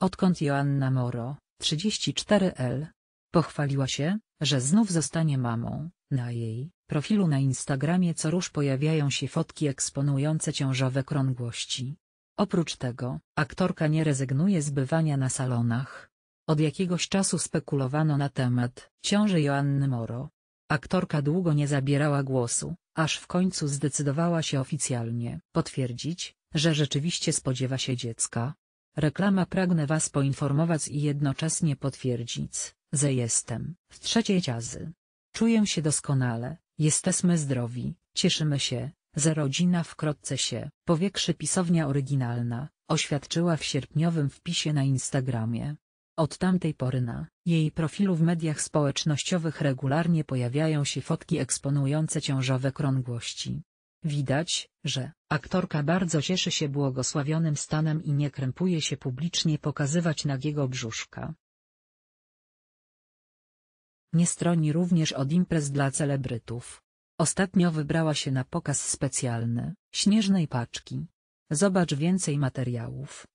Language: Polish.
Odkąd Joanna Moro, 34L, pochwaliła się, że znów zostanie mamą, na jej profilu na Instagramie co róż pojawiają się fotki eksponujące ciążowe krągłości. Oprócz tego, aktorka nie rezygnuje z bywania na salonach. Od jakiegoś czasu spekulowano na temat ciąży Joanny Moro. Aktorka długo nie zabierała głosu, aż w końcu zdecydowała się oficjalnie potwierdzić, że rzeczywiście spodziewa się dziecka. Reklama pragnę Was poinformować i jednocześnie potwierdzić, że jestem w trzeciej ciazy. Czuję się doskonale, jesteśmy zdrowi, cieszymy się, że rodzina wkrótce się, Powiekszy pisownia oryginalna, oświadczyła w sierpniowym wpisie na Instagramie. Od tamtej pory na jej profilu w mediach społecznościowych regularnie pojawiają się fotki eksponujące ciążowe krągłości. Widać, że aktorka bardzo cieszy się błogosławionym stanem i nie krępuje się publicznie pokazywać nagiego brzuszka. Nie stroni również od imprez dla celebrytów. Ostatnio wybrała się na pokaz specjalny, śnieżnej paczki. Zobacz więcej materiałów.